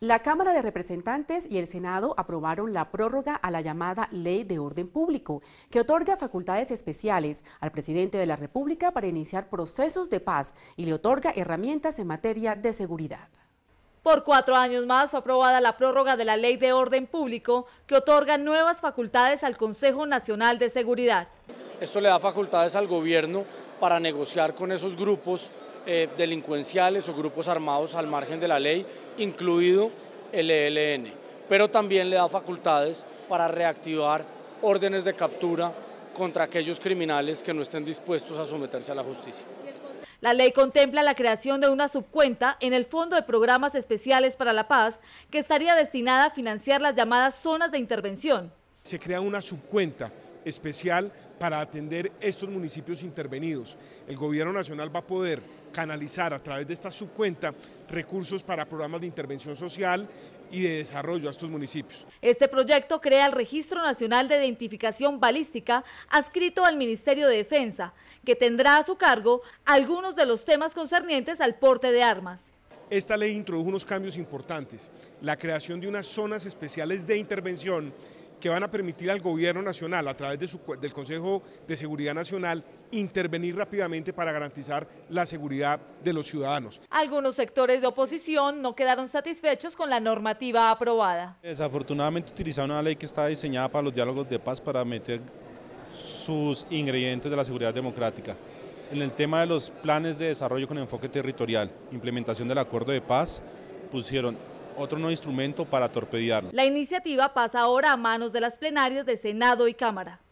La Cámara de Representantes y el Senado aprobaron la prórroga a la llamada Ley de Orden Público, que otorga facultades especiales al presidente de la República para iniciar procesos de paz y le otorga herramientas en materia de seguridad. Por cuatro años más fue aprobada la prórroga de la Ley de Orden Público, que otorga nuevas facultades al Consejo Nacional de Seguridad. Esto le da facultades al gobierno para negociar con esos grupos eh, delincuenciales o grupos armados al margen de la ley, incluido el ELN. Pero también le da facultades para reactivar órdenes de captura contra aquellos criminales que no estén dispuestos a someterse a la justicia. La ley contempla la creación de una subcuenta en el Fondo de Programas Especiales para la Paz que estaría destinada a financiar las llamadas zonas de intervención. Se crea una subcuenta especial para atender estos municipios intervenidos. El Gobierno Nacional va a poder canalizar a través de esta subcuenta recursos para programas de intervención social y de desarrollo a estos municipios. Este proyecto crea el Registro Nacional de Identificación Balística adscrito al Ministerio de Defensa, que tendrá a su cargo algunos de los temas concernientes al porte de armas. Esta ley introdujo unos cambios importantes, la creación de unas zonas especiales de intervención que van a permitir al gobierno nacional, a través del Consejo de Seguridad Nacional, intervenir rápidamente para garantizar la seguridad de los ciudadanos. Algunos sectores de oposición no quedaron satisfechos con la normativa aprobada. Desafortunadamente utilizaron una ley que está diseñada para los diálogos de paz para meter sus ingredientes de la seguridad democrática. En el tema de los planes de desarrollo con enfoque territorial, implementación del acuerdo de paz, pusieron otro no instrumento para torpedearlo. La iniciativa pasa ahora a manos de las plenarias de Senado y Cámara.